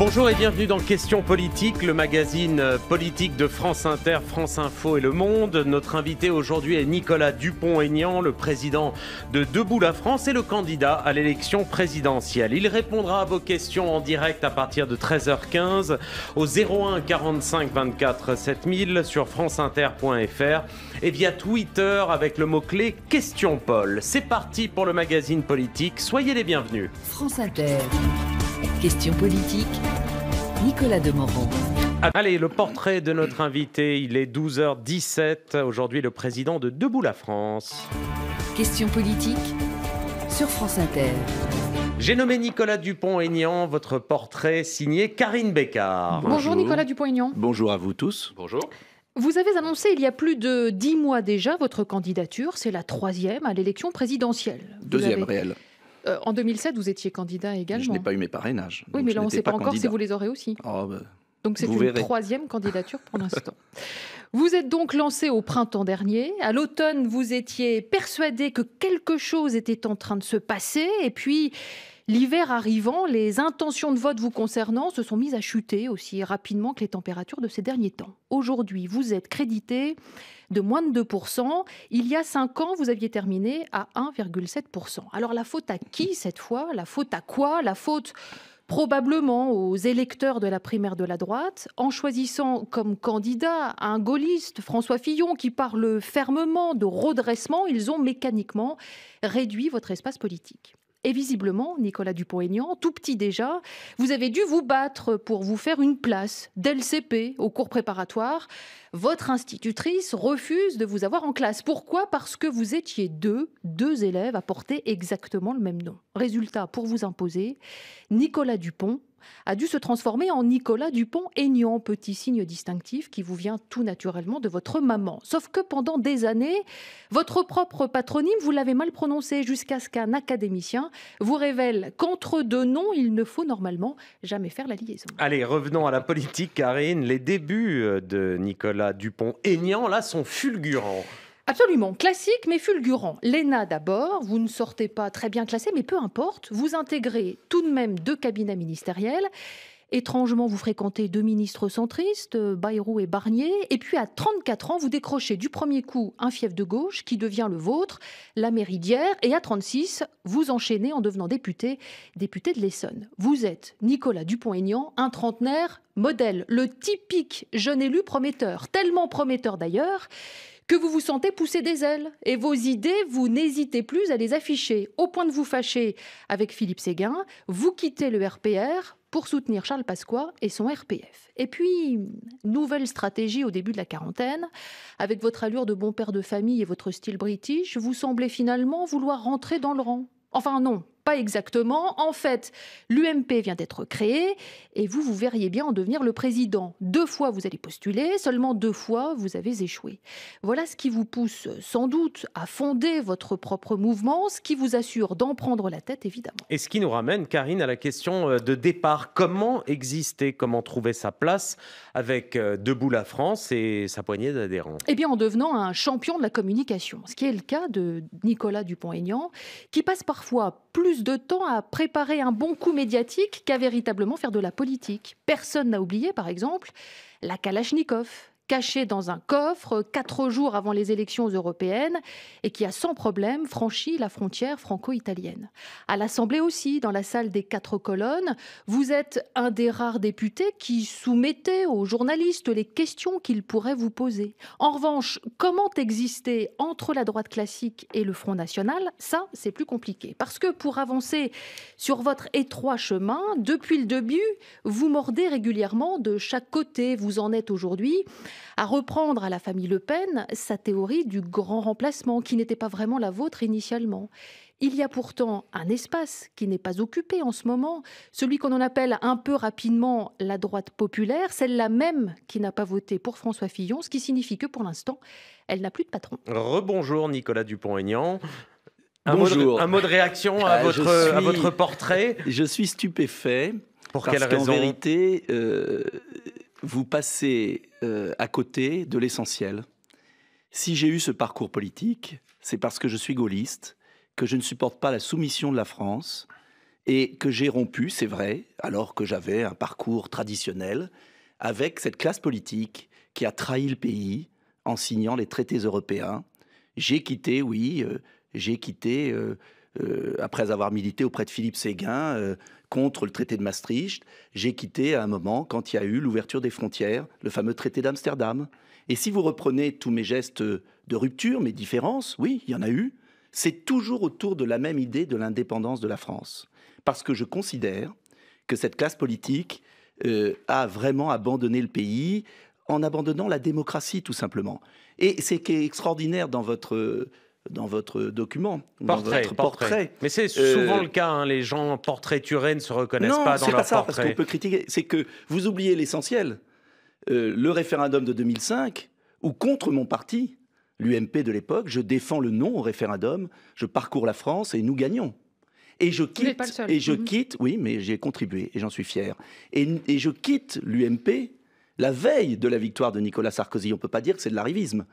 Bonjour et bienvenue dans Questions politiques, le magazine euh, politique de France Inter, France Info et Le Monde. Notre invité aujourd'hui est Nicolas Dupont-Aignan, le président de Debout la France et le candidat à l'élection présidentielle. Il répondra à vos questions en direct à partir de 13h15 au 01 45 24 7000 sur franceinter.fr et via Twitter avec le mot-clé Question Paul. C'est parti pour le magazine politique, soyez les bienvenus. France Inter. Question politique, Nicolas Demorand. Allez, le portrait de notre invité, il est 12h17. Aujourd'hui, le président de Debout la France. Question politique sur France Inter. J'ai nommé Nicolas Dupont-Aignan, votre portrait signé Karine Bécard. Bonjour, Nicolas Dupont-Aignan. Bonjour à vous tous. Bonjour. Vous avez annoncé il y a plus de dix mois déjà votre candidature. C'est la troisième à l'élection présidentielle. Deuxième réelle. Euh, en 2007, vous étiez candidat également. Je n'ai pas eu mes parrainages. Oui, mais là, on ne sait pas, encore si vous les aurez aussi. Ah, bah, donc c'est une troisième candidature pour l'instant. vous êtes donc lancé au printemps dernier. À l'automne, vous étiez persuadé que quelque chose était en train de se passer. Et puis, L'hiver arrivant, les intentions de vote vous concernant se sont mises à chuter aussi rapidement que les températures de ces derniers temps. Aujourd'hui, vous êtes crédité de moins de 2%. Il y a 5 ans, vous aviez terminé à 1,7%. Alors la faute à qui cette fois La faute à quoi La faute probablement aux électeurs de la primaire de la droite, en choisissant comme candidat un gaulliste, François Fillon, qui parle fermement de redressement, ils ont mécaniquement réduit votre espace politique. Et visiblement, Nicolas Dupont-Aignan, tout petit déjà, vous avez dû vous battre pour vous faire une place d'LCP au cours préparatoire. Votre institutrice refuse de vous avoir en classe. Pourquoi Parce que vous étiez deux, deux élèves à porter exactement le même nom. Résultat, pour vous imposer, Nicolas Dupont a dû se transformer en Nicolas Dupont-Aignan, petit signe distinctif qui vous vient tout naturellement de votre maman. Sauf que pendant des années, votre propre patronyme, vous l'avez mal prononcé jusqu'à ce qu'un académicien vous révèle qu'entre deux noms, il ne faut normalement jamais faire la liaison. Allez, revenons à la politique, Karine. Les débuts euh, de Nicolas Dupont-Aignan, là, sont fulgurants. Absolument, classique mais fulgurant. L'ENA d'abord, vous ne sortez pas très bien classé, mais peu importe, vous intégrez tout de même deux cabinets ministériels. Étrangement, vous fréquentez deux ministres centristes, euh, Bayrou et Barnier, et puis à 34 ans, vous décrochez du premier coup un fief de gauche qui devient le vôtre, la Méridière, et à 36, vous enchaînez en devenant député, député de l'Essonne. Vous êtes Nicolas Dupont-Aignan, un trentenaire modèle, le typique jeune élu prometteur, tellement prometteur d'ailleurs que vous vous sentez pousser des ailes. Et vos idées, vous n'hésitez plus à les afficher. Au point de vous fâcher avec Philippe Séguin, vous quittez le RPR pour soutenir Charles Pasqua et son RPF. Et puis, nouvelle stratégie au début de la quarantaine, avec votre allure de bon père de famille et votre style british, vous semblez finalement vouloir rentrer dans le rang. Enfin non, exactement. En fait, l'UMP vient d'être créée et vous, vous verriez bien en devenir le président. Deux fois, vous allez postuler, seulement deux fois, vous avez échoué. Voilà ce qui vous pousse sans doute à fonder votre propre mouvement, ce qui vous assure d'en prendre la tête, évidemment. Et ce qui nous ramène, Karine, à la question euh, de départ. Comment exister Comment trouver sa place avec euh, Debout la France et sa poignée d'adhérents Eh bien, en devenant un champion de la communication, ce qui est le cas de Nicolas Dupont-Aignan, qui passe parfois plus de temps à préparer un bon coup médiatique qu'à véritablement faire de la politique. Personne n'a oublié, par exemple, la Kalachnikov, caché dans un coffre quatre jours avant les élections européennes et qui a sans problème franchi la frontière franco-italienne. À l'Assemblée aussi, dans la salle des quatre colonnes, vous êtes un des rares députés qui soumettait aux journalistes les questions qu'ils pourraient vous poser. En revanche, comment exister entre la droite classique et le Front National Ça, c'est plus compliqué. Parce que pour avancer sur votre étroit chemin, depuis le début, vous mordez régulièrement de chaque côté. Vous en êtes aujourd'hui à reprendre à la famille Le Pen sa théorie du grand remplacement, qui n'était pas vraiment la vôtre initialement. Il y a pourtant un espace qui n'est pas occupé en ce moment, celui qu'on en appelle un peu rapidement la droite populaire, celle-là même qui n'a pas voté pour François Fillon, ce qui signifie que pour l'instant, elle n'a plus de patron. Rebonjour Nicolas Dupont-Aignan. Un Bonjour. Mot un mot de réaction à, ah, votre, à votre portrait Je suis stupéfait. Pour quelle raison vérité, euh, vous passez euh, à côté de l'essentiel. Si j'ai eu ce parcours politique, c'est parce que je suis gaulliste, que je ne supporte pas la soumission de la France et que j'ai rompu, c'est vrai, alors que j'avais un parcours traditionnel, avec cette classe politique qui a trahi le pays en signant les traités européens. J'ai quitté, oui, euh, j'ai quitté euh, euh, après avoir milité auprès de Philippe Séguin euh, contre le traité de Maastricht, j'ai quitté à un moment quand il y a eu l'ouverture des frontières, le fameux traité d'Amsterdam. Et si vous reprenez tous mes gestes de rupture, mes différences, oui, il y en a eu, c'est toujours autour de la même idée de l'indépendance de la France. Parce que je considère que cette classe politique euh, a vraiment abandonné le pays en abandonnant la démocratie, tout simplement. Et c'est extraordinaire dans votre dans votre document, portrait, portrait. Mais c'est euh, souvent le cas, hein, les gens portraiturés ne se reconnaissent pas dans leur portrait. Non, c'est pas ça, parce qu'on peut critiquer, c'est que vous oubliez l'essentiel. Euh, le référendum de 2005, où contre mon parti, l'UMP de l'époque, je défends le non au référendum, je parcours la France et nous gagnons. Et je quitte, pas seul. et je mhm. quitte, oui, mais j'ai contribué et j'en suis fier. Et, et je quitte l'UMP la veille de la victoire de Nicolas Sarkozy. On ne peut pas dire que c'est de l'arrivisme.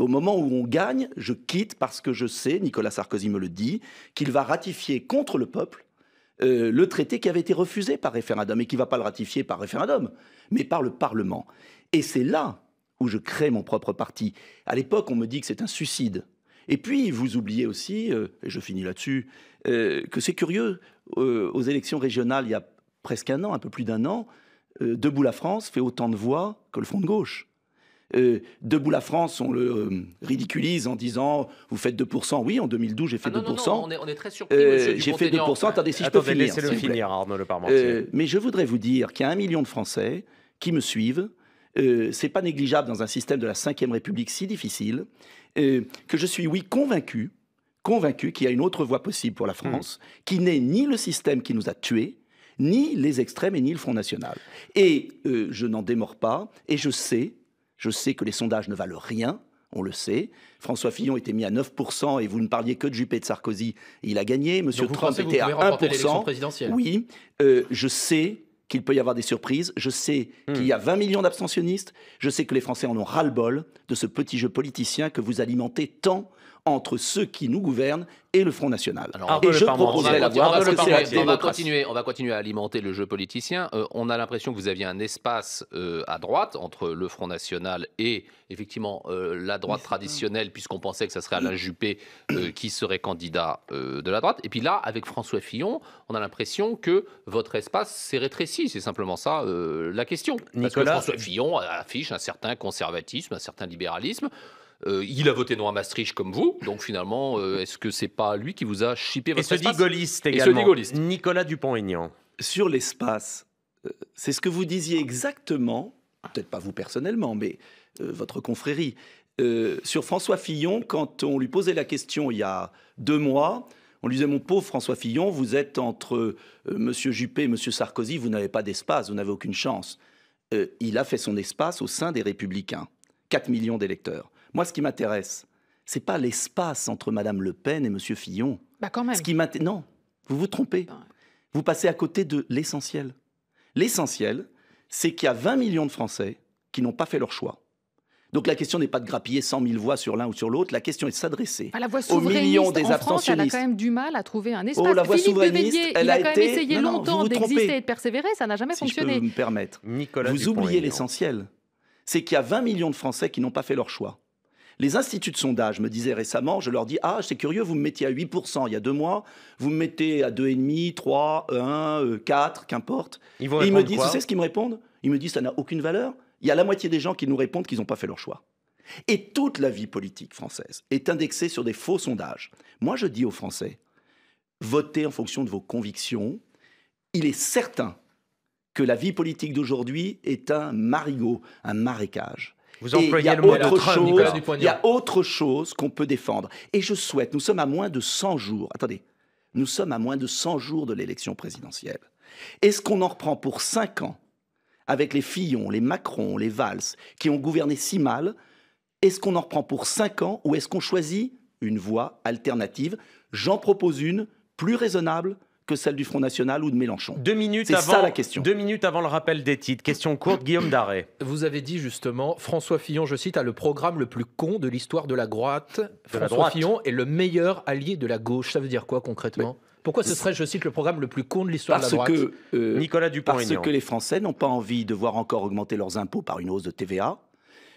Au moment où on gagne, je quitte parce que je sais, Nicolas Sarkozy me le dit, qu'il va ratifier contre le peuple euh, le traité qui avait été refusé par référendum et qui ne va pas le ratifier par référendum, mais par le Parlement. Et c'est là où je crée mon propre parti. À l'époque, on me dit que c'est un suicide. Et puis, vous oubliez aussi, euh, et je finis là-dessus, euh, que c'est curieux, aux élections régionales, il y a presque un an, un peu plus d'un an, Debout la France fait autant de voix que le Front de gauche. Euh, debout la France, on le euh, ridiculise en disant vous faites 2%. Oui, en 2012, j'ai fait 2%. Ah on, est, très surpris. Euh, j'ai fait 2%. Attendez, si je peux finir. le finir, Arnaud Le Parmentier. mais je voudrais vous dire qu'il y a un million de Français qui me suivent. c'est pas négligeable dans un système de la Ve République si difficile que je suis, oui, convaincu, convaincu qu'il y a une autre voie possible pour la hmm. France, qui n'est ni le système qui nous a tués, ni les extrêmes et ni le Front National. Et je n'en démords pas, et je sais je sais que les sondages ne valent rien, on le sait. François Fillon était mis à 9% et vous ne parliez que de Juppé et de Sarkozy. il a gagné. Monsieur Trump était à 1%. Oui, euh, je sais qu'il peut y avoir des surprises. Je sais hmm. qu'il y a 20 millions d'abstentionnistes. Je sais que les Français en ont ras-le-bol de ce petit jeu politicien que vous alimentez tant entre ceux qui nous gouvernent et le Front National. Alors, je proposerai la voie On va, continuer, on va continuer à alimenter le jeu politicien. Euh, on a l'impression que vous aviez un espace euh, à droite entre le Front National et effectivement euh, la droite traditionnelle, puisqu'on pensait que ça serait Alain Juppé qui serait candidat de la droite. Et puis là, avec François Fillon, on a l'impression que votre espace s'est rétréci. C'est simplement ça la question. Parce que François Fillon affiche un certain conservatisme, un certain libéralisme. Euh, il a voté non à Maastricht comme vous, donc finalement, euh, est-ce que c'est pas lui qui vous a chippé votre Et dit également. Nicolas Dupont-Aignan. Sur l'espace, euh, c'est ce que vous disiez exactement, peut-être pas vous personnellement, mais votre confrérie, sur François Fillon, quand on lui posait la question il y a deux mois, on lui disait, mon pauvre François Fillon, vous êtes entre Monsieur M. Juppé et M. Sarkozy, vous n'avez pas d'espace, vous n'avez aucune chance. il a fait son espace au sein des Républicains, 4 millions d'électeurs. Moi, ce qui m'intéresse, c'est pas l'espace entre Madame Le Pen et Monsieur Fillon. Bah quand même. Ce qui non, vous vous trompez. Vous passez à côté de l'essentiel. L'essentiel, c'est qu'il y a 20 millions de Français qui n'ont pas fait leur choix. Donc la question n'est pas de grappiller 100 000 voix sur l'un ou sur l'autre, la question est de s'adresser ah, aux millions des en France, Elle a quand même du mal à trouver un oh, espace. Oh, la voix Philippe souverainiste, elle a, quand même essayé longtemps d'exister et de persévérer, ça n'a jamais fonctionné. permettre. vous oubliez l'essentiel. C'est qu'il y a 20 millions de Français qui n'ont pas fait leur choix. Les instituts de sondage me disaient récemment, je leur dis Ah, c'est curieux, vous me mettiez à 8% il y a deux mois, vous me mettez à 2,5, 3, 1, 4, qu'importe. Ils, vont me disent vous savez ce qu'ils me répondent Ils me disent Ça n'a aucune valeur. Il y a la moitié des gens qui nous répondent qu'ils n'ont pas fait leur choix. Et toute la vie politique française est indexée sur des faux sondages. Moi, je dis aux Français Votez en fonction de vos convictions. Il est certain que la vie politique d'aujourd'hui est un marigot, un marécage. Vous Il y a autre chose qu'on peut défendre. Et je souhaite, nous sommes à moins de 100 jours. Attendez, nous sommes à moins de 100 jours de l'élection présidentielle. Est-ce qu'on en reprend pour 5 ans avec les Fillon, les Macron, les Valls, qui ont gouverné si mal Est-ce qu'on en reprend pour 5 ans ou est-ce qu'on choisit une voie alternative J'en propose une plus raisonnable, que celle du Front National ou de Mélenchon. Deux minutes avant, ça la question. Deux minutes avant le rappel des titres. Question courte, Guillaume Darré. Vous avez dit justement, François Fillon, je cite, a le programme le plus con de l'histoire de la droite. François Fillon est le meilleur allié de la gauche. Ça veut dire quoi concrètement Pourquoi ce serait, je cite, le programme le plus con de l'histoire de la droite que, euh, Nicolas Parce que les Français n'ont pas envie de voir encore augmenter leurs impôts par une hausse de TVA,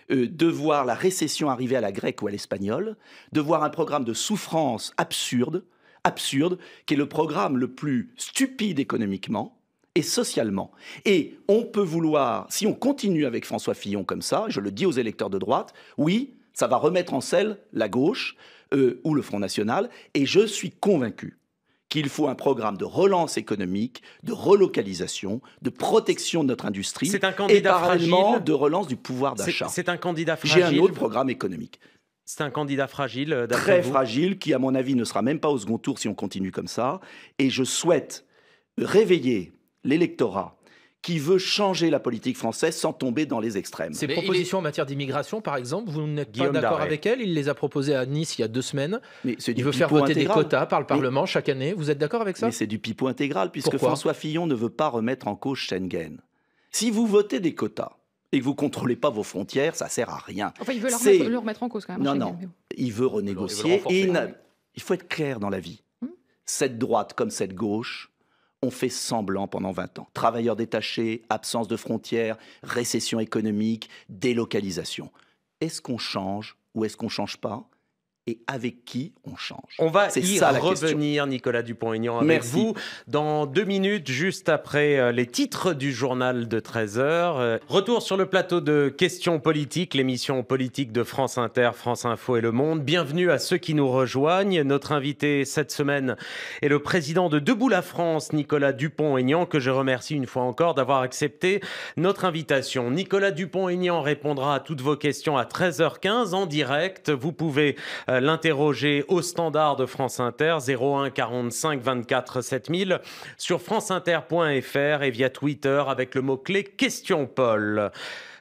euh, de voir la récession arriver à la grecque ou à l'espagnole, de voir un programme de souffrance absurde, absurde, qui est le programme le plus stupide économiquement et socialement. Et on peut vouloir, si on continue avec François Fillon comme ça, je le dis aux électeurs de droite, oui, ça va remettre en selle la gauche euh, ou le Front National, et je suis convaincu qu'il faut un programme de relance économique, de relocalisation, de protection de notre industrie, un candidat et parallèlement de relance du pouvoir d'achat. C'est un candidat fragile. J'ai un autre programme économique. C'est un candidat fragile, euh, Très fragile, qui, à mon avis, ne sera même pas au second tour si on continue comme ça. Et je souhaite réveiller l'électorat qui veut changer la politique française sans tomber dans les extrêmes. Ses propositions en matière d'immigration, par exemple, vous n'êtes pas d'accord avec elles. Il les a proposées à Nice il y a deux semaines. il veut faire voter des quotas par le Parlement chaque année. Vous êtes d'accord avec ça Mais c'est du pipeau intégral, puisque François Fillon ne veut pas remettre en cause Schengen. Si vous votez des quotas, et que vous contrôlez pas vos frontières, ça sert à rien. Enfin, il veut le remettre, en cause quand même. Non, hein, non, il veut renégocier. Il, faut être clair dans la vie. Hmm cette droite comme cette gauche ont fait semblant pendant 20 ans. Travailleurs détachés, absence de frontières, récession économique, délocalisation. Est-ce qu'on change ou est-ce qu'on change pas et avec qui on change. On va y revenir, Nicolas Dupont-Aignan, avec Merci. vous dans deux minutes, juste après euh, les titres du journal de 13h. Euh, retour sur le plateau de Questions politiques, l'émission politique de France Inter, France Info et Le Monde. Bienvenue à ceux qui nous rejoignent. Notre invité cette semaine est le président de Debout la France, Nicolas Dupont-Aignan, que je remercie une fois encore d'avoir accepté notre invitation. Nicolas Dupont-Aignan répondra à toutes vos questions à 13h15 en direct. Vous pouvez... Euh, euh, l'interroger au standard de France Inter 01 45 24 7000 sur franceinter.fr et via Twitter avec le mot-clé Question Paul.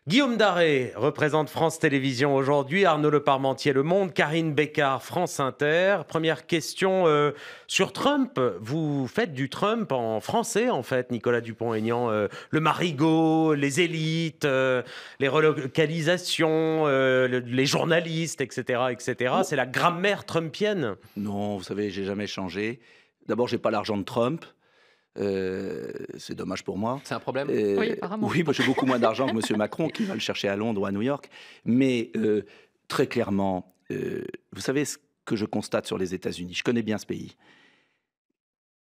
Guillaume Daré représente France Télévisions aujourd'hui, Arnaud Le Parmentier Le Monde, Karine Bécard France Inter. Première question euh, sur Trump. Vous faites du Trump en français en fait, Nicolas Dupont-Aignan. Euh, le marigot, les élites, euh, les relocalisations, les journalistes, etc. etc. Oh. C'est la grammaire trumpienne. Non, vous savez, j'ai jamais changé. D'abord, j'ai pas l'argent de Trump. Euh, c'est dommage pour moi. C'est un problème euh, Oui, apparemment. Oui, j'ai beaucoup moins d'argent que M. Macron qui va le chercher à Londres ou à New York. Mais euh, très clairement, vous savez ce que je constate sur les États-Unis. Je connais bien ce pays.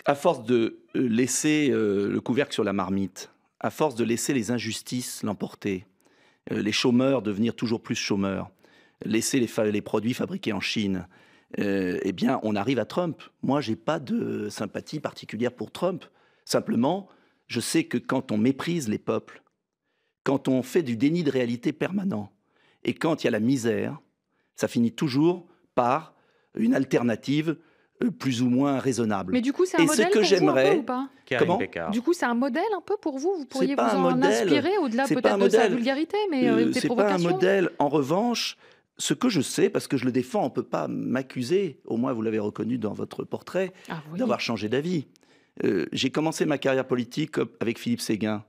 À force de laisser le couvercle sur la marmite, à force de laisser les injustices l'emporter, les chômeurs devenir toujours plus chômeurs, laisser les, les produits fabriqués en Chine, eh bien, on arrive à Trump. Moi, j'ai pas de sympathie particulière pour Trump. Simplement, je sais que quand on méprise les peuples, quand on fait du déni de réalité permanent, et quand il y a la misère, ça finit toujours par une alternative euh, plus ou moins raisonnable. Mais du coup, c'est un ce que j'aimerais... Du coup, c'est un modèle un peu pour vous. Vous pourriez vous en inspirer au-delà peut-être de sa vulgarité, mais euh, euh, c'est pas un modèle. En revanche, ce que je sais, parce que je le défends, on ne peut pas m'accuser, au moins vous l'avez reconnu dans votre portrait, ah, d'avoir changé d'avis. Euh, j'ai commencé ma carrière politique avec Philippe Séguin,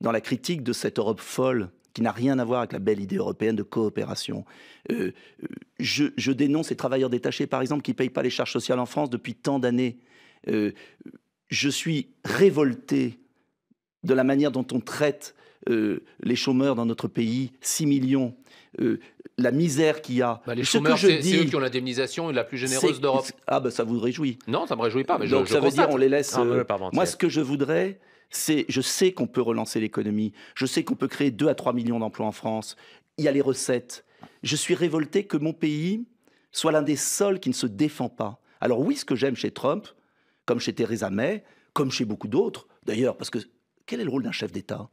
dans la critique de cette Europe folle qui n'a rien à voir avec la belle idée européenne de coopération. Euh, euh, je, dénonce les travailleurs détachés, par exemple, qui ne payent pas les charges sociales en France depuis tant d'années. je suis révolté de la manière dont on traite les chômeurs dans notre pays, 6 millions euh, la misère qu'il y a. Bah, les je chômeurs, c'est eux qui ont l'indemnisation la plus généreuse d'Europe. Ah ben ça vous réjouit. Non, ça me réjouit pas. Mais Donc je, ça veut dire on les laisse. Ah, euh, moi, ce que je voudrais, c'est, je sais qu'on peut relancer l'économie. Je sais qu'on peut créer 2 à 3 millions d'emplois en France. Il y a les recettes. Je suis révolté que mon pays soit l'un des seuls qui ne se défend pas. Alors oui, ce que j'aime chez Trump, comme chez Theresa May, comme chez beaucoup d'autres, d'ailleurs, parce que quel est le rôle d'un chef d'État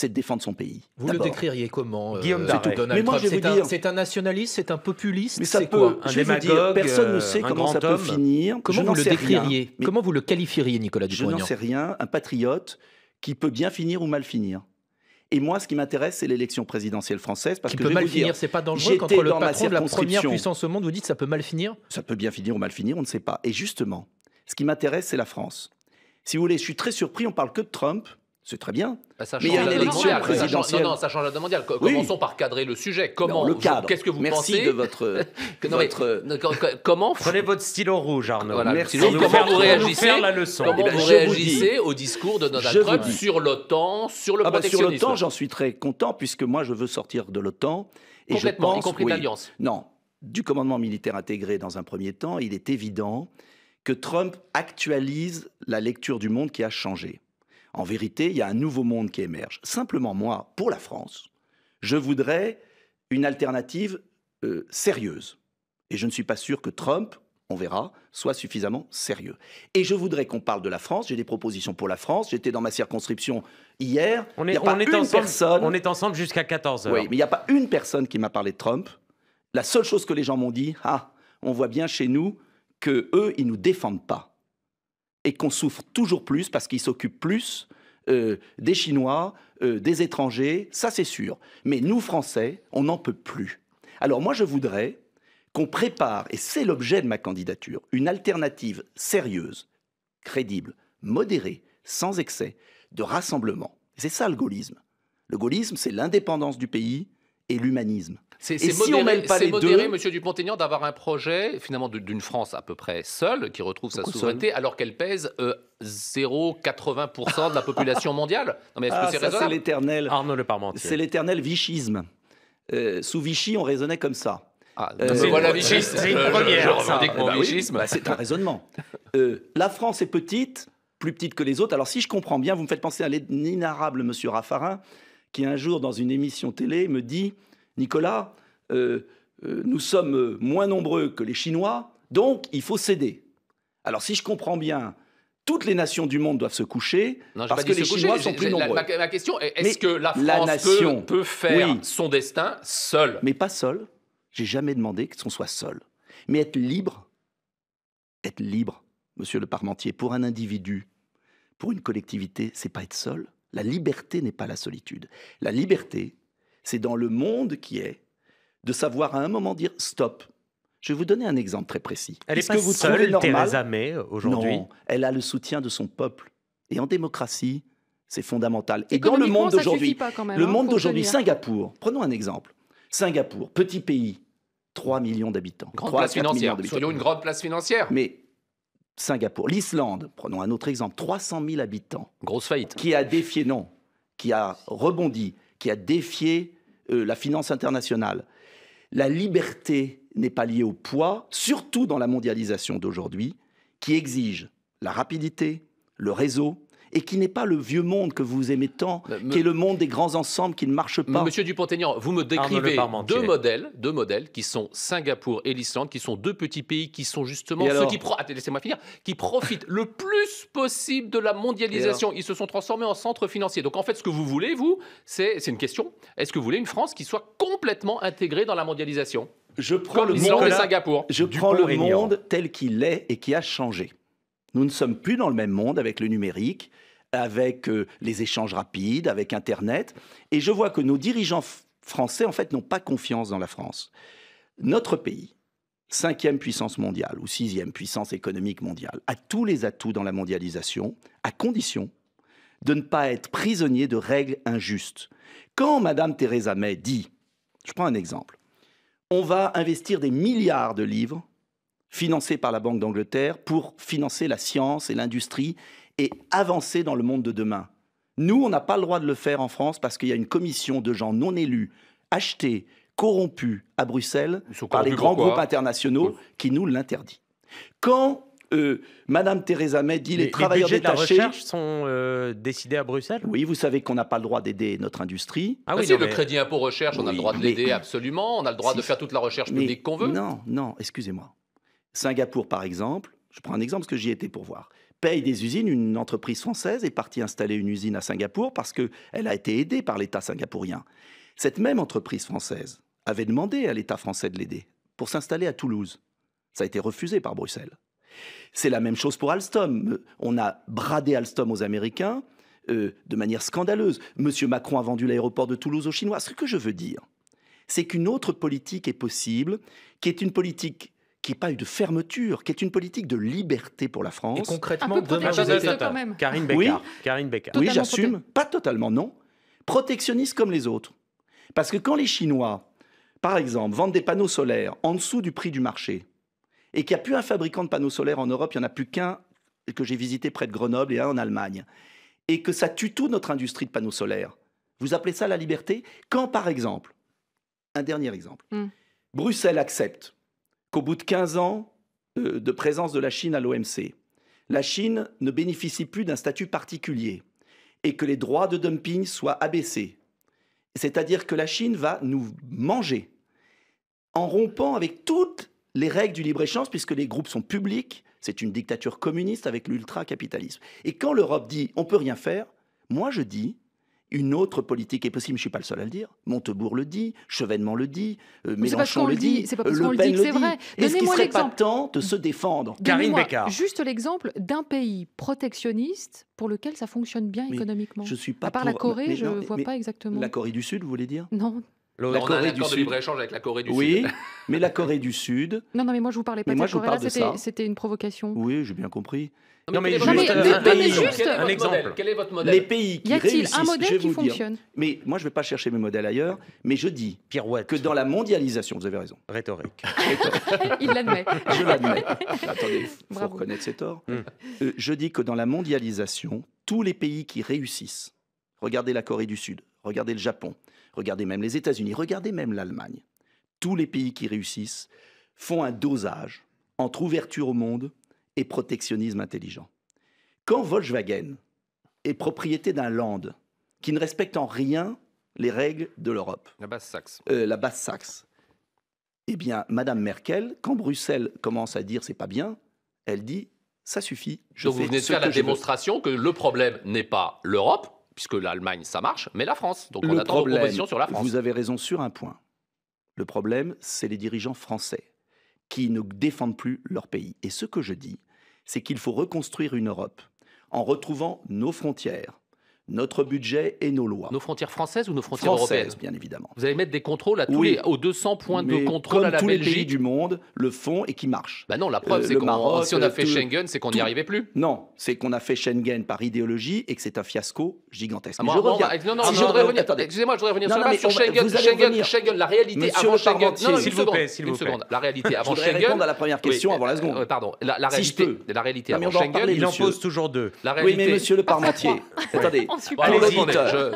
c'est de défendre son pays. Vous le décririez comment euh, Guillaume je Donald moi, Trump, c'est un, nationaliste, c'est un populiste, mais ça quoi, un euh, personne ne sait comment ça peut finir. Comment vous le décririez Comment vous le qualifieriez, Nicolas dupont Je n'en sais rien. Un patriote qui peut bien finir ou mal finir. Et moi, ce qui m'intéresse, c'est l'élection présidentielle française. Parce qui que peut mal finir, c'est pas dangereux quand le patron de la première puissance au monde vous dites ça peut mal finir Ça peut bien finir ou mal finir, on ne sait pas. Et justement, ce qui m'intéresse, c'est la France. Si vous voulez, je suis très surpris, on parle que de Trump, c'est très bien. Bah, mais il y a une élection présidentielle. Non, non, ça change la mondiale. Commençons par cadrer le sujet. Comment le cadre. Qu'est-ce que vous Merci pensez de votre. comment Prenez votre stylo rouge, Arnaud. Merci. comment vous réagissez la leçon. Comment eh vous réagissez au discours de Donald Trump sur l'OTAN, sur le ah bah, protectionnisme Sur l'OTAN, j'en suis très content puisque moi je veux sortir de l'OTAN Complètement, je pense, y compris l'alliance. Non, du commandement militaire intégré dans un premier temps, il est évident que Trump actualise la lecture du monde qui a changé. En vérité, il y a un nouveau monde qui émerge. Simplement, moi, pour la France, je voudrais une alternative euh, sérieuse. Et je ne suis pas sûr que Trump, on verra, soit suffisamment sérieux. Et je voudrais qu'on parle de la France. J'ai des propositions pour la France. J'étais dans ma circonscription hier. On est, on ensemble, personne... On est ensemble jusqu'à 14 h Oui, mais il n'y a pas une personne qui m'a parlé de Trump. La seule chose que les gens m'ont dit, ah, on voit bien chez nous que eux, ils nous défendent pas et qu'on souffre toujours plus parce qu'ils s'occupent plus euh, des Chinois, euh, des étrangers, ça c'est sûr. Mais nous, Français, on n'en peut plus. Alors moi, je voudrais qu'on prépare, et c'est l'objet de ma candidature, une alternative sérieuse, crédible, modérée, sans excès, de rassemblement. C'est ça le gaullisme. Le gaullisme, c'est l'indépendance du pays et l'humanisme. C'est modéré, si on Monsieur Dupont-Aignan, d'avoir un projet finalement d'une France à peu près seule qui retrouve sa souveraineté alors qu'elle pèse 0,80% euh, de la population mondiale. Non mais est-ce que ah, c'est raisonnable C'est l'éternel. Le C'est l'éternel vichisme. Euh, sous Vichy, on raisonnait comme ça. Ah, euh, c'est voilà, une première. C'est un raisonnement. la France est petite, plus petite que les autres. Alors, si je comprends bien, vous me faites penser à l'inarable monsieur Raffarin, qui un jour, dans une émission télé, me dit Nicolas, euh, euh, nous sommes moins nombreux que les Chinois, donc il faut céder. Alors si je comprends bien, toutes les nations du monde doivent se coucher non, parce que les Chinois sont plus nombreux. La, ma, question est est-ce que la France nation, peut, faire son destin seule Mais pas seule. J'ai jamais demandé qu'on soit seul. Mais être libre, être libre, monsieur le Parmentier, pour un individu, pour une collectivité, c'est pas être seul. La liberté n'est pas la solitude. La liberté, c'est dans le monde qui est, de savoir à un moment dire stop. Je vais vous donner un exemple très précis. Elle ce que vous seule, Theresa May, aujourd'hui. Non, elle a le soutien de son peuple. Et en démocratie, c'est fondamental. Et dans le monde d'aujourd'hui, le hein, monde d'aujourd'hui, Singapour, prenons un exemple. Singapour, petit pays, 3 millions d'habitants. Grande place financière, soyons une grande place financière. Mais Singapour, l'Islande, prenons un autre exemple, 300 000 habitants. Grosse faillite. Qui a défié, non, qui a rebondi qui a défié euh, la finance internationale. La liberté n'est pas liée au poids, surtout dans la mondialisation d'aujourd'hui, qui exige la rapidité, le réseau, et qui n'est pas le vieux monde que vous aimez tant, qui est le monde des grands ensembles qui ne marche pas. Monsieur Dupont-Aignan, vous me décrivez deux modèles, deux modèles qui sont Singapour et l'Islande, qui sont deux petits pays qui sont justement qui, profitent le plus possible de la mondialisation. Ils se sont transformés en centres financiers. Donc en fait, ce que vous voulez, vous, c'est, une question. Est-ce que vous voulez une France qui soit complètement intégrée dans la mondialisation je prends le Singapour. Je prends le monde tel qu'il est et qui a changé. Nous ne sommes plus dans le même monde avec le numérique, avec euh, les échanges rapides, avec Internet. Et je vois que nos dirigeants français, en fait, n'ont pas confiance dans la France. Notre pays, cinquième puissance mondiale ou sixième puissance économique mondiale, a tous les atouts dans la mondialisation, à condition de ne pas être prisonnier de règles injustes. Quand Mme Theresa May dit, je prends un exemple, on va investir des milliards de livres financé par la Banque d'Angleterre pour financer la science et l'industrie et avancer dans le monde de demain. Nous, on n'a pas le droit de le faire en France parce qu'il y a une commission de gens non élus, achetés, corrompus à Bruxelles par les grands groupes internationaux qui nous l'interdit. Quand euh, Madame Theresa May dit les, travailleurs les détachés. De recherche sont euh, décidés à Bruxelles Oui, vous savez qu'on n'a pas le droit d'aider notre industrie. Ah oui, bah le crédit impôt recherche, on a le droit de l'aider absolument, on a le droit de faire toute la recherche publique qu'on veut. Non, non, excusez-moi. Singapour, par exemple, je prends un exemple parce que j'y étais pour voir, paye des usines, une entreprise française est partie installer une usine à Singapour parce qu'elle a été aidée par l'État singapourien. Cette même entreprise française avait demandé à l'État français de l'aider pour s'installer à Toulouse. Ça a été refusé par Bruxelles. C'est la même chose pour Alstom. On a bradé Alstom aux Américains euh, de manière scandaleuse. Monsieur Macron a vendu l'aéroport de Toulouse aux Chinois. Ce que je veux dire, c'est qu'une autre politique est possible, qui est une politique qui n'a pas eu de fermeture, qui est une politique de liberté pour la France. Et concrètement, demain, de Karine Becker. Oui, Karine Becker. oui j'assume. Pas totalement, non. Protectionniste comme les autres. Parce que quand les Chinois, par exemple, vendent des panneaux solaires en dessous du prix du marché, et qu'il n'y a plus un fabricant de panneaux solaires en Europe, il n'y en a plus qu'un que j'ai visité près de Grenoble et un en Allemagne, et que ça tue toute notre industrie de panneaux solaires, vous appelez ça la liberté Quand, par exemple, un dernier exemple, hmm. Bruxelles accepte qu'au bout de 15 ans euh, de présence de la Chine à l'OMC, la Chine ne bénéficie plus d'un statut particulier et que les droits de dumping soient abaissés. C'est-à-dire que la Chine va nous manger en rompant avec toutes les règles du libre-échange, puisque les groupes sont publics, c'est une dictature communiste avec l'ultra-capitalisme. Et quand l'Europe dit on ne peut rien faire, moi je dis une autre politique est possible. Je ne suis pas le seul à le dire. Montebourg le dit, Chevènement le dit, euh, Mélenchon le dit, c'est pas le dit c'est vrai. Est-ce qu'il serait pas temps de se défendre Karine Juste l'exemple d'un pays protectionniste pour lequel ça fonctionne bien économiquement. Je suis pas à part la Corée, je ne vois pas exactement. La Corée du Sud, vous voulez dire Non, la on Corée du de libre-échange avec la Corée du Sud. Oui, mais la Corée du Sud. Non, non, mais moi je vous parlais pas de moi, la Corée, là, c'était une provocation. Oui, j'ai bien compris. Non, mais, non, mais, juste, un, exemple. Quel est votre modèle Les pays qui y a-t-il un modèle qui fonctionne Mais moi, je ne vais pas chercher mes modèles ailleurs, mais je dis Pirouette. que dans la mondialisation, vous avez raison. Rhétorique. Il l'admet. Je l'admets. Attendez, il faut reconnaître ses torts. Hum. Euh, je dis que dans la mondialisation, tous les pays qui réussissent, regardez la Corée du Sud, regardez le Japon, regardez même les États-Unis, regardez même l'Allemagne. Tous les pays qui réussissent font un dosage entre ouverture au monde et protectionnisme intelligent. Quand Volkswagen est propriété d'un land qui ne respecte en rien les règles de l'Europe, la Basse-Saxe, euh, la Basse-Saxe, eh bien, Madame Merkel, quand Bruxelles commence à dire c'est pas bien, elle dit ça suffit. Je vous venez de faire la démonstration que le problème n'est pas l'Europe, puisque l'Allemagne, ça marche, mais la France. Donc on a problème, sur la France. Vous avez raison sur un point. Le problème, c'est les dirigeants français qui ne défendent plus leur pays. Et ce que je dis, c'est qu'il faut reconstruire une Europe en retrouvant nos frontières, notre budget et nos lois. Nos frontières françaises ou nos frontières françaises, européennes bien évidemment. Vous allez mettre des contrôles à tous les, aux 200 points de contrôle à la tous les pays du monde le font et qui marchent. Bah non, la preuve, euh, c'est c'est qu'on si on a euh, fait Schengen, c'est qu'on n'y arrivait plus. Non, c'est qu'on a fait Schengen par idéologie et que c'est un fiasco gigantesque. Ah, mais je reviens. Non, non, si ah, non, je Excusez-moi, je voudrais revenir sur, non, sur Schengen, Schengen, Schengen, la réalité avant Schengen. Non, s'il vous plaît, s'il vous plaît. La réalité avant Schengen. répondre la première question avant la seconde. Euh, pardon. La réalité. La réalité avant Schengen. Il en pose toujours deux. Oui, mais Monsieur le parmentier. Attendez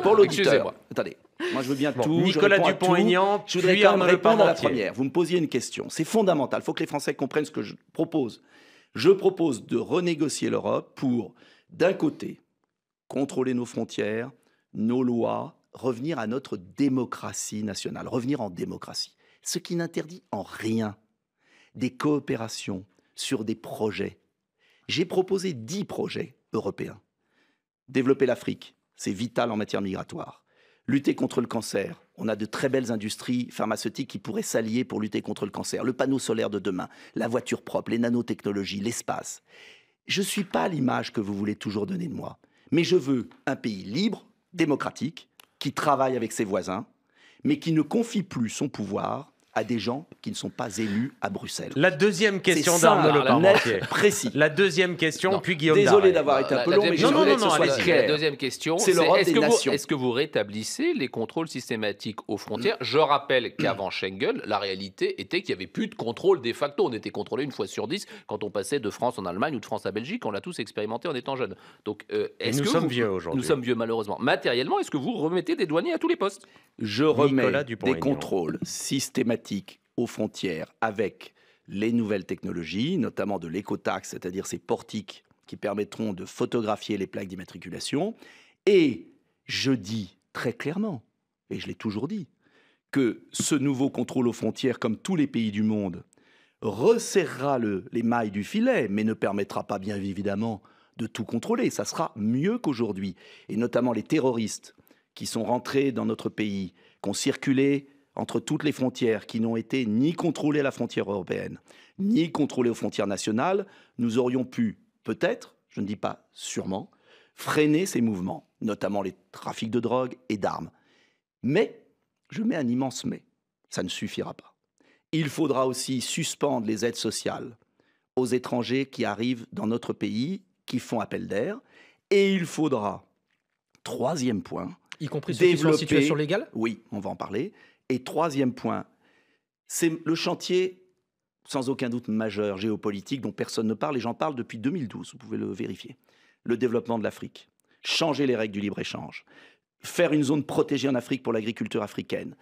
pour l'auditeur, Attendez, moi je veux bien tout. Nicolas Dupont-Aignan, je voudrais quand à la première. Vous me posiez une question, c'est fondamental. Il faut que les Français comprennent ce que je propose. Je propose de renégocier l'Europe pour, d'un côté, contrôler nos frontières, nos lois, revenir à notre démocratie nationale, revenir en démocratie. Ce qui n'interdit en rien des coopérations sur des projets. J'ai proposé dix projets européens. Développer l'Afrique, c'est vital en matière migratoire. Lutter contre le cancer, on a de très belles industries pharmaceutiques qui pourraient s'allier pour lutter contre le cancer. Le panneau solaire de demain, la voiture propre, les nanotechnologies, l'espace. Je ne suis pas l'image que vous voulez toujours donner de moi, mais je veux un pays libre, démocratique, qui travaille avec ses voisins, mais qui ne confie plus son pouvoir à des gens qui ne sont pas élus à Bruxelles. La deuxième question d'Arnaud Le Parmentier. Précis. La deuxième question, puis Guillaume Désolé d'avoir été un peu long, mais non, non, non, non La deuxième question, c'est est-ce que, vous, est -ce que vous rétablissez les contrôles systématiques aux frontières mm. Je rappelle qu'avant Schengen, la réalité était qu'il n'y avait plus de contrôle de facto. On était contrôlé une fois sur dix quand on passait de France en Allemagne ou de France à Belgique. On l'a tous expérimenté en étant jeune. Donc, euh, est-ce que nous sommes vieux aujourd'hui Nous sommes vieux, malheureusement. Matériellement, est-ce que vous remettez des douaniers à tous les postes Je remets des contrôles systématiques aux frontières avec les nouvelles technologies, notamment de l'écotaxe, c'est-à-dire ces portiques qui permettront de photographier les plaques d'immatriculation. Et je dis très clairement, et je l'ai toujours dit, que ce nouveau contrôle aux frontières, comme tous les pays du monde, resserrera les mailles du filet, mais ne permettra pas, bien évidemment, de tout contrôler. Ça sera mieux qu'aujourd'hui. Et notamment les terroristes qui sont rentrés dans notre pays, qui ont circulé entre toutes les frontières qui n'ont été ni contrôlées à la frontière européenne, ni contrôlées aux frontières nationales, nous aurions pu, peut-être, je ne dis pas sûrement, freiner ces mouvements, notamment les trafics de drogue et d'armes. Mais, je mets un immense mais, ça ne suffira pas. Il faudra aussi suspendre les aides sociales aux étrangers qui arrivent dans notre pays, qui font appel d'air, et il faudra, troisième point, y compris développer, situation légale Oui, on va en parler. Et troisième point, c'est le chantier sans aucun doute majeur géopolitique dont personne ne parle et j'en parle depuis 2012, vous pouvez le vérifier. Le développement de l'Afrique, changer les règles du libre-échange, faire une zone protégée en Afrique pour l'agriculture africaine,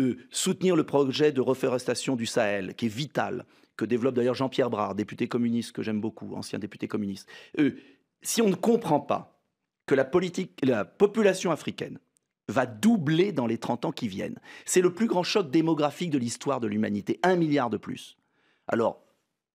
euh, soutenir le projet de reforestation du Sahel, qui est vital, que développe d'ailleurs Jean-Pierre Brard, député communiste que j'aime beaucoup, ancien député communiste. Euh, si on ne comprend pas que la, politique, la population africaine va doubler dans les 30 ans qui viennent. C'est le plus grand choc démographique de l'histoire de l'humanité, un milliard de plus. Alors,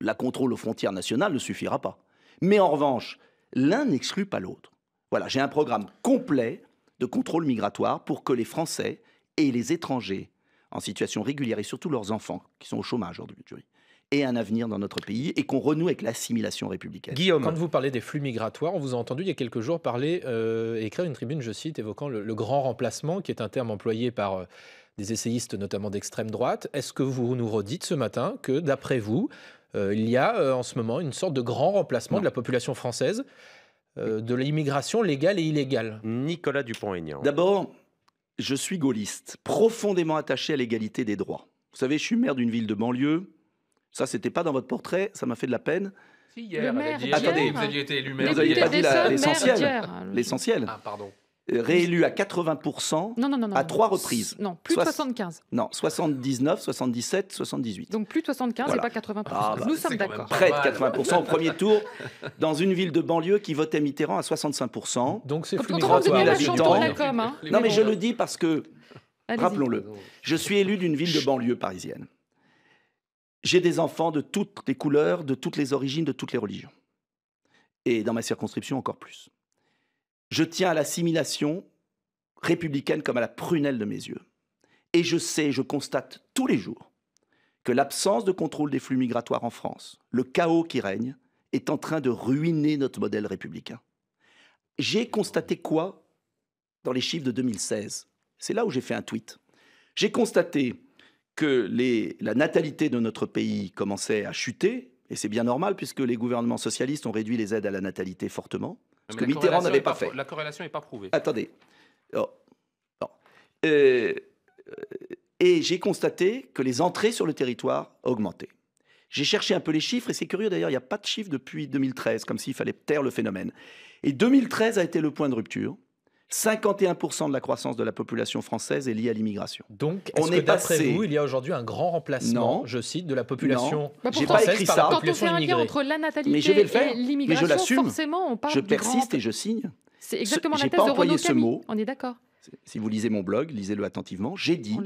la contrôle aux frontières nationales ne suffira pas. Mais en revanche, l'un n'exclut pas l'autre. Voilà, j'ai un programme complet de contrôle migratoire pour que les Français et les étrangers en situation régulière et surtout leurs enfants qui sont au chômage aujourd'hui et un avenir dans notre pays et qu'on renoue avec l'assimilation républicaine. Guillaume, quand vous parlez des flux migratoires, on vous a entendu il y a quelques jours parler euh, écrire une tribune, je cite, évoquant le, grand remplacement, qui est un terme employé par... Euh, des essayistes notamment d'extrême droite. Est-ce que vous nous redites ce matin que, d'après vous, euh, il y a en ce moment une sorte de grand remplacement de la population française de l'immigration légale et illégale Nicolas Dupont-Aignan. D'abord, je suis gaulliste, profondément attaché à l'égalité des droits. Vous savez, je suis maire d'une ville de banlieue ça, c'était pas dans votre portrait, ça m'a fait de la peine. Si, hier, attendez, vous aviez été élu maire. Vous n'aviez pas dit l'essentiel. L'essentiel. Ah, pardon. Euh, réélu à 80% à trois reprises. Non, plus de 75. Non, 79, 77, 78. Donc plus de 75 et pas 80%. Ah, bah, Nous sommes d'accord. Près de 80% au premier tour, dans une ville de banlieue qui votait Mitterrand à 65%. Donc c'est 000 habitants. Hein. Non, mais je le dis parce que, rappelons-le, je suis élu d'une ville de banlieue parisienne j'ai des enfants de toutes les couleurs, de toutes les origines, de toutes les religions. Et dans ma circonscription, encore plus. Je tiens à l'assimilation républicaine comme à la prunelle de mes yeux. Et je sais, je constate tous les jours que l'absence de contrôle des flux migratoires en France, le chaos qui règne, est en train de ruiner notre modèle républicain. J'ai constaté quoi dans les chiffres de 2016 C'est là où j'ai fait un tweet. J'ai constaté que la natalité de notre pays commençait à chuter, et c'est bien normal puisque les gouvernements socialistes ont réduit les aides à la natalité fortement, ce que Mitterrand n'avait pas, fait. La corrélation n'est pas prouvée. Attendez. Oh, euh, et j'ai constaté que les entrées sur le territoire augmentaient. J'ai cherché un peu les chiffres, et c'est curieux d'ailleurs, il n'y a pas de chiffres depuis 2013, comme s'il fallait taire le phénomène. Et 2013 a été le point de rupture. 51% de la croissance de la population française est liée à l'immigration. Donc, on est d'après vous, il y a aujourd'hui un grand remplacement, je cite, de la population bah, J'ai pas écrit ça. Quand on fait un lien entre la natalité et l'immigration, forcément, on parle Je persiste et je signe. C'est exactement la thèse pas de employé ce mot. On est d'accord. Si vous lisez mon blog, lisez-le attentivement. J'ai dit,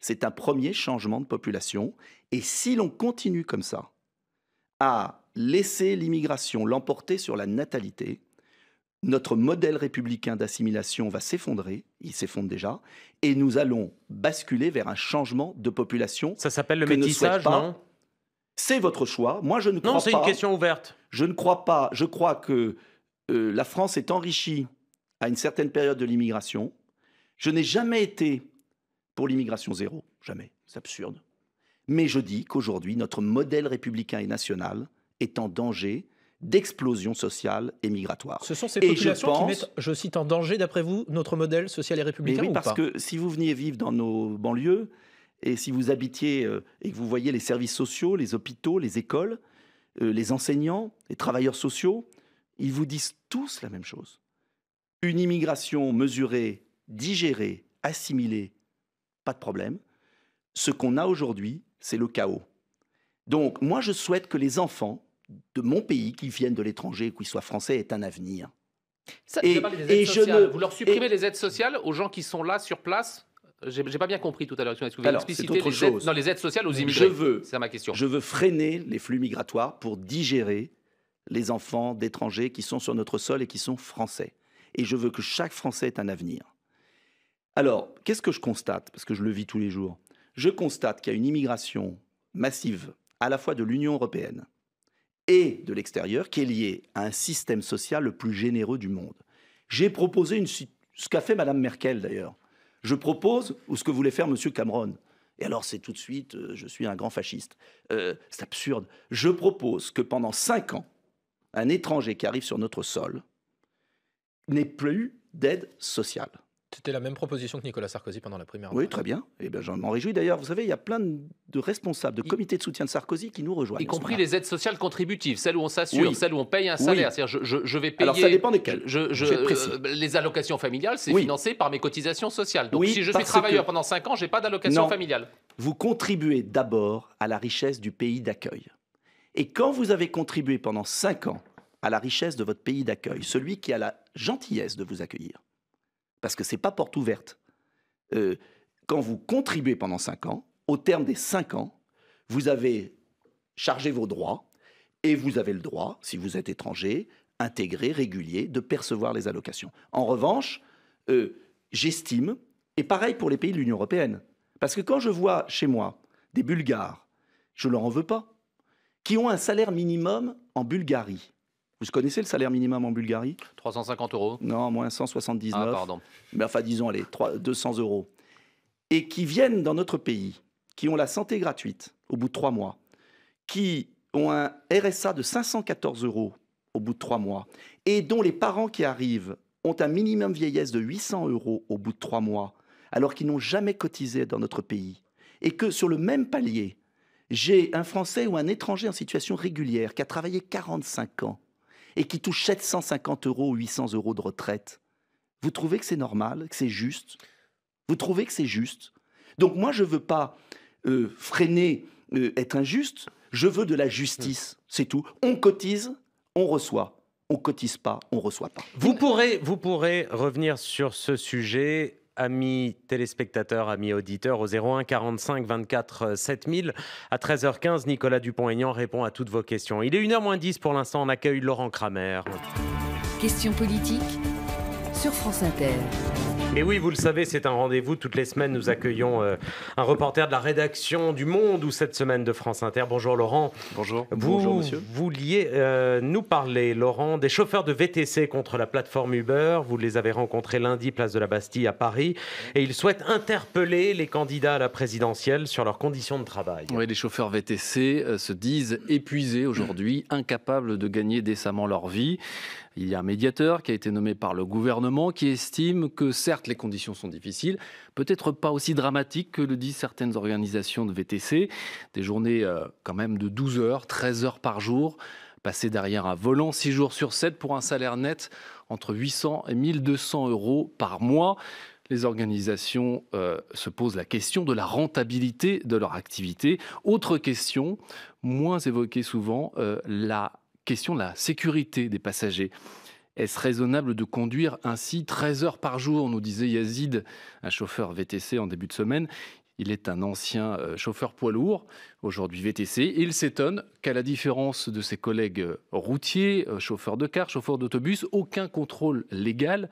c'est un premier changement de population. Et si l'on continue comme ça, à laisser l'immigration l'emporter sur la natalité, notre modèle républicain d'assimilation va s'effondrer, il s'effondre déjà, et nous allons basculer vers un changement de population. Ça s'appelle le métissage, non C'est votre choix. Moi, je ne crois pas. Non, c'est une question ouverte. Je ne crois pas. Je crois que euh, la France est enrichie à une certaine période de l'immigration. Je n'ai jamais été pour l'immigration zéro, jamais. C'est absurde. Mais je dis qu'aujourd'hui, notre modèle républicain et national est en danger d'explosion sociale et migratoire. Ce sont ces populations je qui mettent, je cite, en danger, d'après vous, notre modèle social et républicain mais parce que si vous veniez vivre dans nos banlieues, et si vous habitiez euh, et que vous voyez les services sociaux, les hôpitaux, les écoles, euh, les enseignants, les travailleurs sociaux, ils vous disent tous la même chose. Une immigration mesurée, digérée, assimilée, pas de problème. Ce qu'on a aujourd'hui, c'est le chaos. Donc moi, je souhaite que les enfants de mon pays, qu'ils viennent de l'étranger, qu'ils soient français, est un avenir. et, et Je ne... Vous leur supprimez les aides sociales aux gens qui sont là sur place j'ai pas bien compris tout à l'heure. Alors, c'est autre les chose. Aides, non, les aides sociales aux immigrés. C'est ma question. Je veux freiner les flux migratoires pour digérer les enfants d'étrangers qui sont sur notre sol et qui sont français. Et je veux que chaque Français ait un avenir. Alors, qu'est-ce que je constate Parce que je le vis tous les jours. Je constate qu'il y a une immigration massive, à la fois de l'Union européenne, et de l'extérieur qui est lié à un système social le plus généreux du monde. J'ai proposé ce qu'a fait Mme Merkel d'ailleurs. Je propose, ou ce que voulait faire M. Cameron. Et alors c'est tout de suite, euh, je suis un grand fasciste. Euh, c'est absurde. Je propose que pendant cinq ans, un étranger qui arrive sur notre sol n'ait plus d'aide sociale. C'était la même proposition que Nicolas Sarkozy pendant la primaire. Oui, très bien. Et eh je m'en réjouis d'ailleurs. Vous savez, il y a plein de responsables de comités de soutien de Sarkozy qui nous rejoignent. Y compris les aides sociales contributives, celles où on s'assure, celles où on paye un salaire. C'est-à-dire, je, vais payer. Alors ça dépend desquelles. Je, euh, les allocations familiales, c'est financé par mes cotisations sociales. Donc si je suis travailleur pendant 5 ans, j'ai pas d'allocation familiale. Vous contribuez d'abord à la richesse du pays d'accueil. Et quand vous avez contribué pendant 5 ans à la richesse de votre pays d'accueil, celui qui a la gentillesse de vous accueillir, parce que ce n'est pas porte ouverte. Euh, quand vous contribuez pendant 5 ans, au terme des 5 ans, vous avez chargé vos droits et vous avez le droit, si vous êtes étranger, intégré, régulier, de percevoir les allocations. En revanche, euh, j'estime, et pareil pour les pays de l'Union européenne, parce que quand je vois chez moi des Bulgares, je ne leur en veux pas, qui ont un salaire minimum en Bulgarie, vous connaissez le salaire minimum en Bulgarie 350 euros. Non, moins 179. Ah, pardon. Mais enfin, disons, allez, 200 euros. Et qui viennent dans notre pays, qui ont la santé gratuite au bout de trois mois, qui ont un RSA de 514 euros au bout de trois mois, et dont les parents qui arrivent ont un minimum vieillesse de 800 euros au bout de trois mois, alors qu'ils n'ont jamais cotisé dans notre pays, et que sur le même palier, j'ai un Français ou un étranger en situation régulière qui a travaillé 45 ans, et qui touche 750 euros ou 800 euros de retraite, vous trouvez que c'est normal, que c'est juste Vous trouvez que c'est juste Donc moi, je ne veux pas euh, freiner, euh, être injuste, je veux de la justice, c'est tout. On cotise, on reçoit on cotise pas, on reçoit pas. Vous pourrez, vous pourrez revenir sur ce sujet amis téléspectateurs, amis auditeurs, au 01 45 24 7000. À 13h15, Nicolas Dupont-Aignan répond à toutes vos questions. Il est 1h 10 pour l'instant, on accueille Laurent Kramer. Question politique sur France Inter. Et oui, vous le savez, c'est un rendez-vous. Toutes les semaines, nous accueillons euh, un reporter de la rédaction du Monde ou cette semaine de France Inter. Bonjour Laurent. Bonjour. Vous Bonjour, monsieur. vouliez euh, nous parler, Laurent, des chauffeurs de VTC contre la plateforme Uber. Vous les avez rencontrés lundi, place de la Bastille à Paris. Et ils souhaitent interpeller les candidats à la présidentielle sur leurs conditions de travail. Oui, les chauffeurs VTC euh, se disent épuisés aujourd'hui, incapables de gagner décemment leur vie. Il y a un médiateur qui a été nommé par le gouvernement qui estime que certes les conditions sont difficiles, peut-être pas aussi dramatiques que le disent certaines organisations de VTC, des journées euh, quand même de 12 heures, 13 heures par jour, passées derrière un volant 6 jours sur 7 pour un salaire net entre 800 et 1200 euros par mois les organisations euh, se posent la question de la rentabilité de leur activité. Autre question, moins évoquée souvent, euh, la question de la sécurité des passagers. Est-ce raisonnable de conduire ainsi 13 heures par jour, nous disait Yazid, un chauffeur VTC en début de semaine. Il est un ancien euh, chauffeur poids lourd, aujourd'hui VTC, il s'étonne qu'à la différence de ses collègues euh, routiers, euh, chauffeurs de car, chauffeurs d'autobus, aucun contrôle légal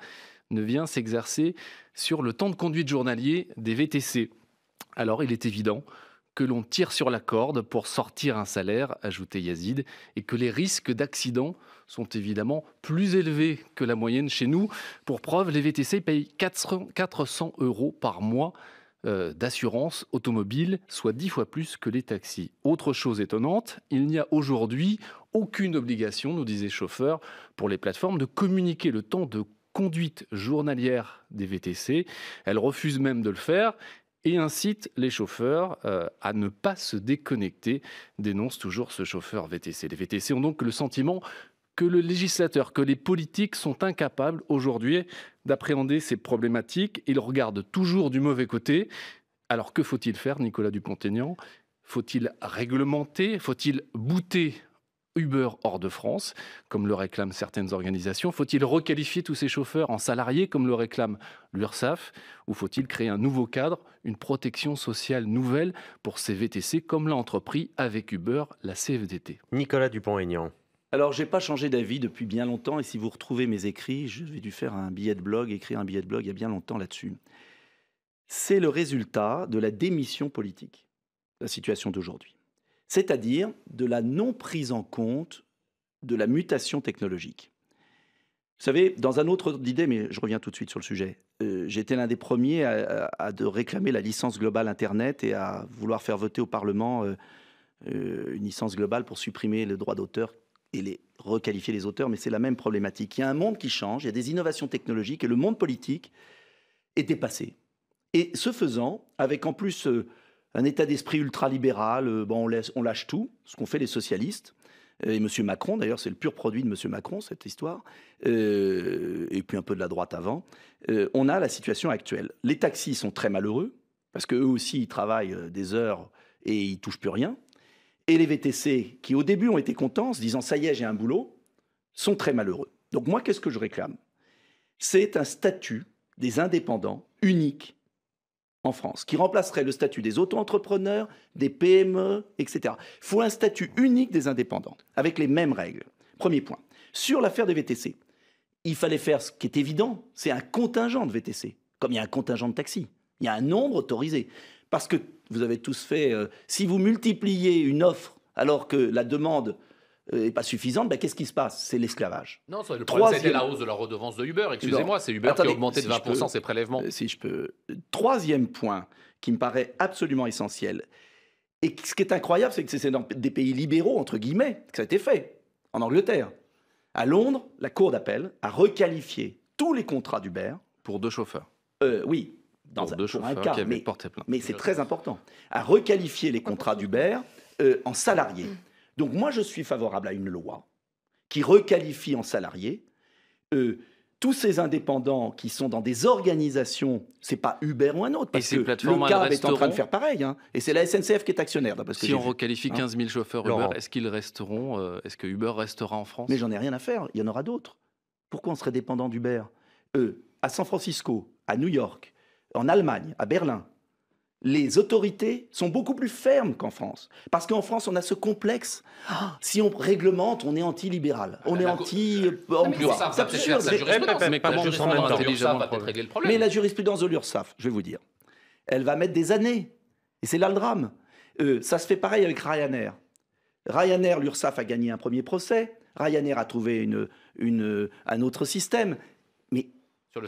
ne vient s'exercer sur le temps de conduite journalier des VTC. Alors il est évident que l'on tire sur la corde pour sortir un salaire, ajoutait Yazid, et que les risques d'accident sont évidemment plus élevés que la moyenne chez nous. Pour preuve, les VTC payent 400 euros par mois euh, d'assurance automobile, soit dix fois plus que les taxis. Autre chose étonnante, il n'y a aujourd'hui aucune obligation, nous disait chauffeur, pour les plateformes de communiquer le temps de conduite journalière des VTC. Elles refusent même de le faire et incite les chauffeurs euh, à ne pas se déconnecter, dénonce toujours ce chauffeur VTC. Les VTC ont donc le sentiment que le législateur, que les politiques sont incapables aujourd'hui d'appréhender ces problématiques. Ils regardent toujours du mauvais côté. Alors que faut-il faire, Nicolas Dupont-Aignan Faut-il réglementer Faut-il bouter Uber hors de France, comme le réclament certaines organisations Faut-il requalifier tous ces chauffeurs en salariés, comme le réclame l'URSAF, Ou faut-il créer un nouveau cadre, une protection sociale nouvelle pour ces VTC, comme l'a entrepris avec Uber la CFDT Nicolas Dupont-Aignan. Alors, j'ai pas changé d'avis depuis bien longtemps, et si vous retrouvez mes écrits, je vais dû faire un billet de blog, écrire un billet de blog il y a bien longtemps là-dessus. C'est le résultat de la démission politique, la situation d'aujourd'hui c'est-à-dire de la non prise en compte de la mutation technologique. Vous savez, dans un autre idée, mais je reviens tout de suite sur le sujet, euh, j'étais l'un des premiers à, de réclamer la licence globale Internet et à vouloir faire voter au Parlement euh, euh, une licence globale pour supprimer le droit d'auteur et les, requalifier les auteurs, mais c'est la même problématique. Il y a un monde qui change, il y a des innovations technologiques et le monde politique est dépassé. Et ce faisant, avec en plus un état d'esprit ultralibéral, euh, bon, on, laisse, on lâche tout, ce qu'ont fait les socialistes. Euh, et M. Macron, d'ailleurs, c'est le pur produit de M. Macron, cette histoire, euh, et puis un peu de la droite avant. on a la situation actuelle. Les taxis sont très malheureux, parce qu'eux aussi, ils travaillent des heures et ils touchent plus rien. Et les VTC, qui au début ont été contents, se disant ça y est, j'ai un boulot, sont très malheureux. Donc moi, qu'est-ce que je réclame C'est un statut des indépendants unique en France, qui remplacerait le statut des auto-entrepreneurs, des PME, etc. Il faut un statut unique des indépendants, avec les mêmes règles. Premier point. Sur l'affaire des VTC, il fallait faire ce qui est évident, c'est un contingent de VTC, comme il y a un contingent de taxi. Il y a un nombre autorisé. Parce que vous avez tous fait, euh, si vous multipliez une offre alors que la demande n'est euh, pas suffisante, ben, qu'est-ce qui se passe C'est l'esclavage. Non, le problème, la hausse de la redevance de Uber. Excusez-moi, c'est Uber qui a augmenté de 20% ses prélèvements. Euh, si je peux. Troisième point qui me paraît absolument essentiel. Et ce qui est incroyable, c'est que c'est dans des pays libéraux, entre guillemets, que ça a été fait. En Angleterre. À Londres, la Cour d'appel a requalifié tous les contrats d'Uber. Pour deux chauffeurs. Euh, oui, dans un, deux chauffeurs mais, c'est très important. A requalifié les contrats d'Uber en salariés. Donc moi, je suis favorable à une loi qui requalifie en salariés euh, tous ces indépendants qui sont dans des organisations, c'est pas Uber ou un autre, parce que le CAB est en train de faire pareil. Hein. et c'est la SNCF qui est actionnaire. si on requalifie 15 000 chauffeurs Uber, est-ce qu'ils resteront euh, Est-ce que Uber restera en France Mais j'en ai rien à faire, il y en aura d'autres. Pourquoi on serait dépendant d'Uber euh, À San Francisco, à New York, en Allemagne, à Berlin, les autorités sont beaucoup plus fermes qu'en France. Parce qu'en France, on a ce complexe. Ah, si on réglemente, on est anti-libéral. On ah, est anti-emploi. C'est problème. Mais la jurisprudence de l'URSSAF, je vais vous dire, elle va mettre des années. Et c'est là le drame. Euh, ça se fait pareil avec Ryanair. Ryanair, l'URSSAF a gagné un premier procès. Ryanair a trouvé une, une, un autre système. Mais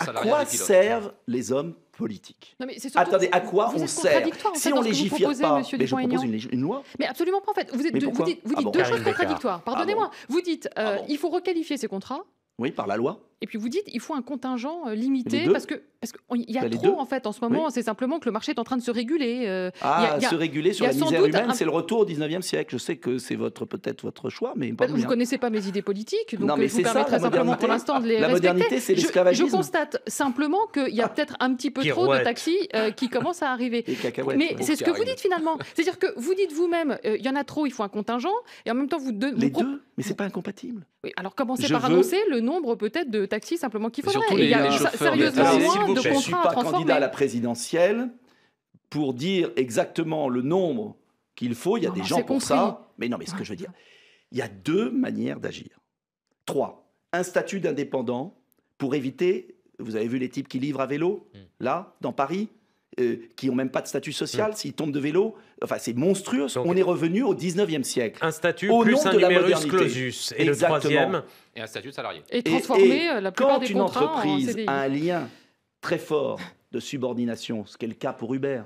à quoi servent les hommes politique. Non mais Attendez, à quoi on sert Si on légifère pas, mais je propose une, une, loi. Mais absolument pas en fait. Vous, dites, vous ah dites deux choses contradictoires. Pardonnez-moi. Ah vous dites, euh, ah il faut requalifier ces contrats. Oui, par la loi et puis vous dites il faut un contingent euh, limité parce que parce qu'il y a bah, trop en fait en ce moment. C'est simplement que le marché est en train de se réguler. Euh. ah, se réguler sur la misère humaine, c'est le retour au 19e siècle. Je sais que c'est votre peut-être votre choix, mais pas bah, vous ne connaissez pas mes idées politiques, donc non, mais euh, je vous permettrai simplement pour l'instant de les la modernité, c'est l'esclavagisme. Je, constate simplement qu'il y a ah. peut-être un petit peu trop de taxis qui commencent à arriver. Mais c'est ce que vous dites finalement. C'est-à-dire que vous dites vous-même il y en a trop, il faut un contingent, et en même temps vous Les deux, mais c'est pas incompatible. alors commencez par annoncer le nombre peut-être de simplement qu'il faudrait. sérieusement Je ne suis pas candidat à la présidentielle pour dire exactement le nombre qu'il faut. Il y a ah, des gens pour ça. Mais non, mais ce que je veux dire, ah. il y a deux manières d'agir. Trois, un statut d'indépendant pour éviter. Vous avez vu les types qui livrent à vélo, hmm. là, dans Paris euh, qui n'ont même pas de statut social, mm. s'ils tombent de vélo, enfin c'est monstrueux. on est revenu au 19e siècle. Un statut au plus un de clausus. Et Exactement. le troisième Et un statut de salarié. Et transformer euh, la plupart quand une entreprise en a un lien très fort de subordination, ce qui est le cas pour Uber,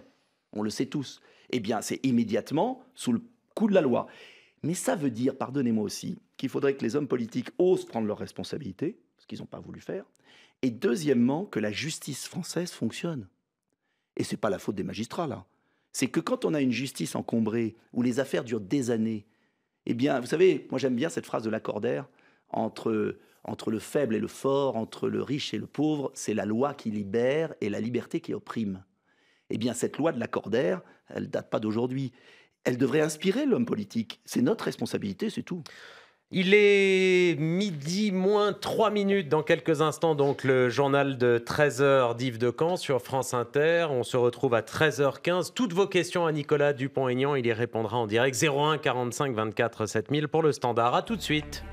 on le sait tous, eh bien c'est immédiatement sous le coup de la loi. Mais ça veut dire, pardonnez-moi aussi, qu'il faudrait que les hommes politiques osent prendre leurs responsabilités, ce qu'ils n'ont pas voulu faire, et deuxièmement, que la justice française fonctionne. Et c'est pas la faute des magistrats, là. C'est que quand on a une justice encombrée, où les affaires durent des années, eh bien, vous savez, moi j'aime bien cette phrase de Lacordaire, entre, entre le faible et le fort, entre le riche et le pauvre, c'est la loi qui libère et la liberté qui opprime. Eh bien, cette loi de Lacordaire, elle date pas d'aujourd'hui. Elle devrait inspirer l'homme politique. C'est notre responsabilité, c'est tout. Il est midi moins 3 minutes dans quelques instants, donc le journal de 13h d'Yves de Caen sur France Inter. On se retrouve à 13h15. Toutes vos questions à Nicolas Dupont-Aignan, il y répondra en direct 01 45 24 7000 pour le standard. A tout de suite.